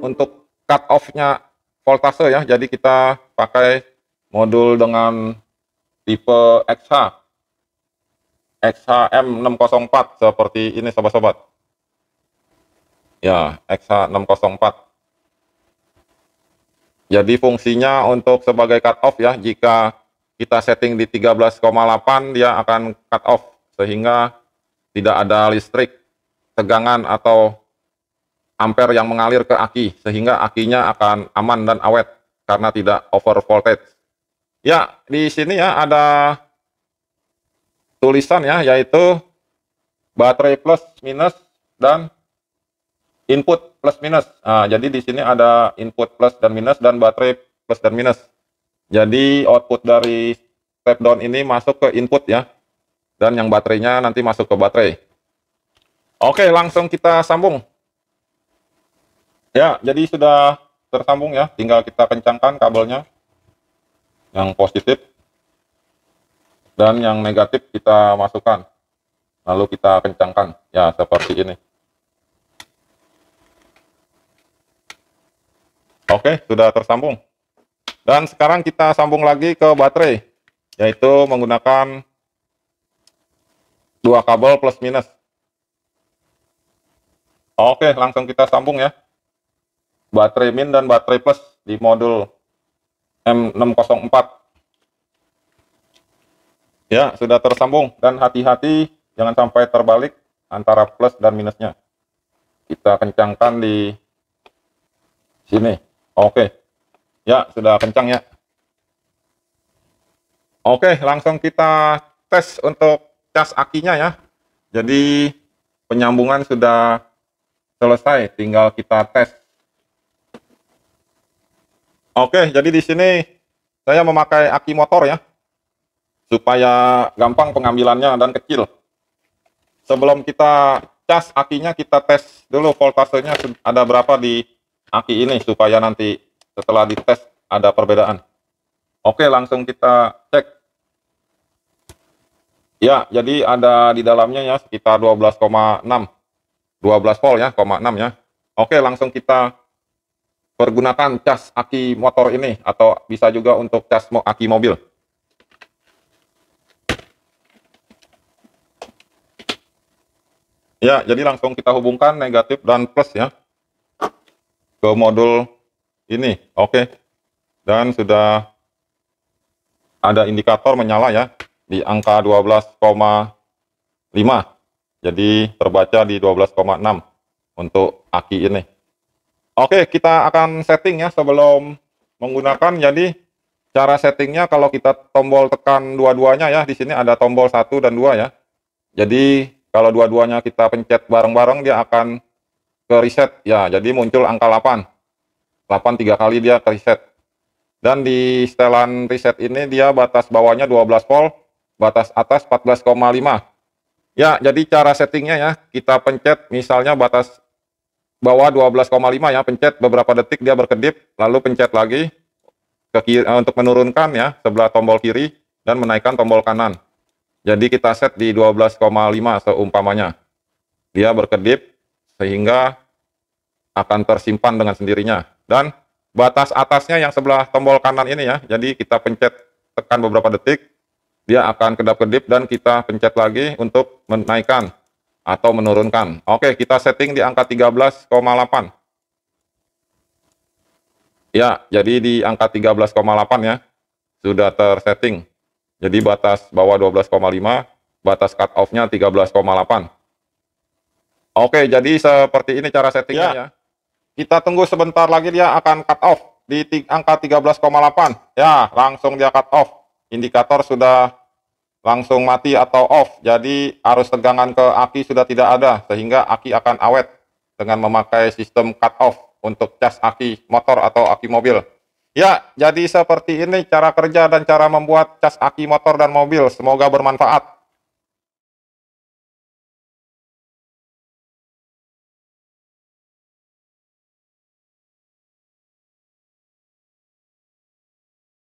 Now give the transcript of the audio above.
untuk cut off-nya voltase ya. Jadi kita pakai modul dengan tipe XH. XHM604 seperti ini sobat-sobat. Ya, XH604. Jadi fungsinya untuk sebagai cut off ya, jika kita setting di 13,8 dia akan cut off sehingga tidak ada listrik tegangan atau ampere yang mengalir ke aki, sehingga akinya akan aman dan awet karena tidak over voltage. Ya, di sini ya ada tulisan ya, yaitu baterai plus minus dan input plus minus. Nah, jadi di sini ada input plus dan minus dan baterai plus dan minus. Jadi output dari step down ini masuk ke input ya, dan yang baterainya nanti masuk ke baterai. Oke, langsung kita sambung. Ya, jadi sudah tersambung ya. Tinggal kita kencangkan kabelnya. Yang positif dan yang negatif kita masukkan. Lalu kita kencangkan ya seperti ini. Oke, sudah tersambung. Dan sekarang kita sambung lagi ke baterai, yaitu menggunakan dua kabel plus minus. Oke, langsung kita sambung ya baterai min dan baterai plus di modul M604 ya sudah tersambung dan hati-hati jangan sampai terbalik antara plus dan minusnya kita kencangkan di sini oke ya sudah kencang ya oke langsung kita tes untuk cas akinya ya jadi penyambungan sudah selesai tinggal kita tes Oke, jadi di sini saya memakai aki motor ya, supaya gampang pengambilannya dan kecil. Sebelum kita cas akinya, kita tes dulu voltasenya ada berapa di aki ini, supaya nanti setelah dites ada perbedaan. Oke, langsung kita cek. Ya, jadi ada di dalamnya ya sekitar 12,6. 12 volt ya, 0,6 ya. Oke, langsung kita pergunakan cas aki motor ini atau bisa juga untuk cas aki mobil. Ya, jadi langsung kita hubungkan negatif dan plus ya ke modul ini. Oke. Dan sudah ada indikator menyala ya di angka 12,5. Jadi terbaca di 12,6 untuk aki ini. Oke, kita akan setting ya sebelum menggunakan. Jadi cara settingnya kalau kita tombol tekan dua-duanya ya, di sini ada tombol satu dan dua ya. Jadi kalau dua-duanya kita pencet bareng-bareng dia akan ke reset ya, jadi muncul angka 8. 8 tiga kali dia ke reset. Dan di setelan reset ini dia batas bawahnya 12 volt, batas atas 14,5. Ya, jadi cara settingnya ya, kita pencet misalnya batas bawah 12,5 ya, pencet beberapa detik dia berkedip, lalu pencet lagi ke kiri, eh, untuk menurunkan ya sebelah tombol kiri dan menaikkan tombol kanan. Jadi kita set di 12,5 seumpamanya. Dia berkedip sehingga akan tersimpan dengan sendirinya. Dan batas atasnya yang sebelah tombol kanan ini ya, jadi kita pencet tekan beberapa detik, dia akan kedap-kedip dan kita pencet lagi untuk menaikkan atau menurunkan. Oke, kita setting di angka 13,8. Ya, jadi di angka 13,8 ya. Sudah tersetting. Jadi batas bawah 12,5, batas cut off-nya 13,8. Oke, jadi seperti ini cara settingnya ya. ya. Kita tunggu sebentar lagi dia akan cut off di angka 13,8. Ya, langsung dia cut off. Indikator sudah langsung mati atau off. Jadi arus tegangan ke aki sudah tidak ada sehingga aki akan awet dengan memakai sistem cut off untuk cas aki motor atau aki mobil. Ya, jadi seperti ini cara kerja dan cara membuat cas aki motor dan mobil. Semoga bermanfaat.